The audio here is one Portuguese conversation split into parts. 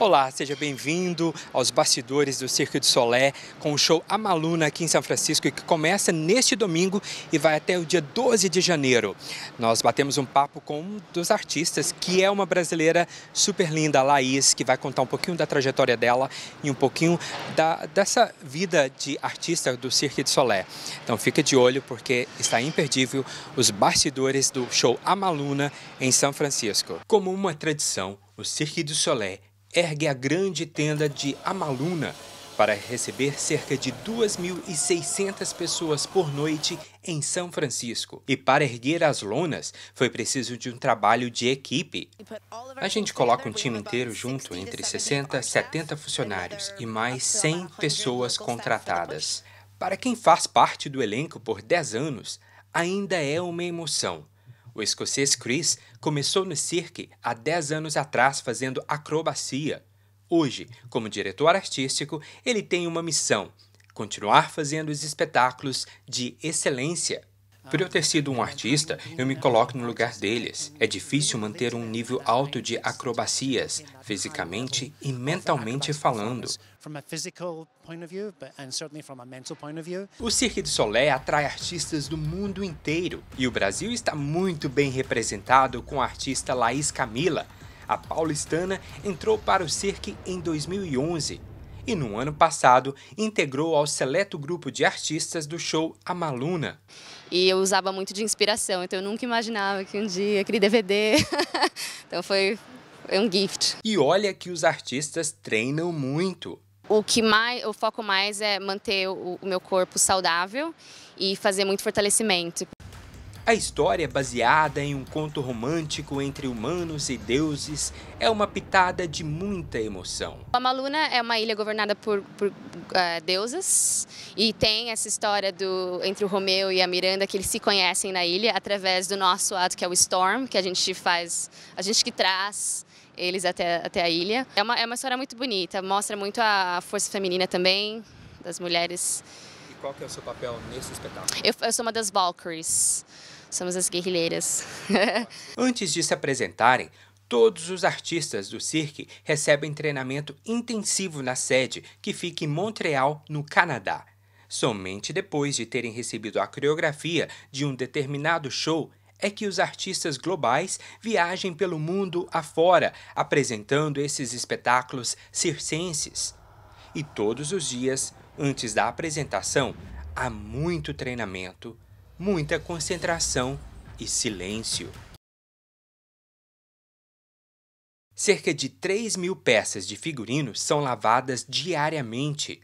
Olá, seja bem-vindo aos bastidores do Circo de Solé com o show Amaluna aqui em São Francisco que começa neste domingo e vai até o dia 12 de janeiro. Nós batemos um papo com um dos artistas que é uma brasileira super linda, a Laís, que vai contar um pouquinho da trajetória dela e um pouquinho da, dessa vida de artista do Circo de Solé. Então fica de olho porque está imperdível os bastidores do show Amaluna em São Francisco. Como uma tradição, o Cirque du Soleil ergue a grande tenda de Amaluna para receber cerca de 2.600 pessoas por noite em São Francisco. E para erguer as lonas, foi preciso de um trabalho de equipe. A gente coloca um time inteiro junto, entre 60 e 70 funcionários e mais 100 pessoas contratadas. Para quem faz parte do elenco por 10 anos, ainda é uma emoção. O escocês Chris começou no cirque há 10 anos atrás fazendo acrobacia. Hoje, como diretor artístico, ele tem uma missão: continuar fazendo os espetáculos de excelência por eu ter sido um artista, eu me coloco no lugar deles. É difícil manter um nível alto de acrobacias, fisicamente e mentalmente falando. O Cirque de Solé atrai artistas do mundo inteiro e o Brasil está muito bem representado com a artista Laís Camila. A paulistana entrou para o Cirque em 2011 e no ano passado integrou ao seleto grupo de artistas do show Amaluna. E eu usava muito de inspiração, então eu nunca imaginava que um dia aquele DVD. então foi um gift. E olha que os artistas treinam muito. O que mais, o foco mais é manter o, o meu corpo saudável e fazer muito fortalecimento. A história, é baseada em um conto romântico entre humanos e deuses, é uma pitada de muita emoção. A Maluna é uma ilha governada por, por uh, é, deusas e tem essa história do, entre o Romeu e a Miranda que eles se conhecem na ilha através do nosso ato que é o Storm, que a gente faz, a gente que traz eles até, até a ilha. É uma, é uma história muito bonita, mostra muito a força feminina também, das mulheres. E qual que é o seu papel nesse espetáculo? eu, eu sou uma das Valkyries somos as guerrilheiras. Antes de se apresentarem, Todos os artistas do Cirque recebem treinamento intensivo na sede, que fica em Montreal, no Canadá. Somente depois de terem recebido a coreografia de um determinado show é que os artistas globais viajem pelo mundo afora, apresentando esses espetáculos circenses. E todos os dias, antes da apresentação, há muito treinamento muita concentração e silêncio. Cerca de 3 mil peças de figurino são lavadas diariamente.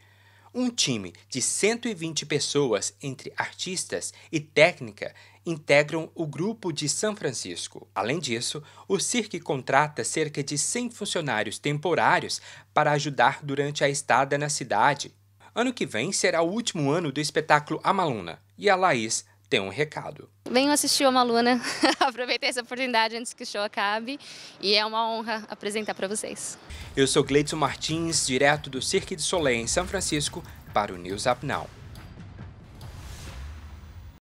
Um time de 120 pessoas, entre artistas e técnica, integram o grupo de São Francisco. Além disso, o Cirque contrata cerca de 100 funcionários temporários para ajudar durante a estada na cidade. Ano que vem será o último ano do espetáculo Amaluna e a Laís tem um recado. Venham assistir Uma né? Luna, aproveitei essa oportunidade antes que o show acabe e é uma honra apresentar para vocês. Eu sou Gleidson Martins, direto do Cirque de Soleil em São Francisco, para o News Up Now.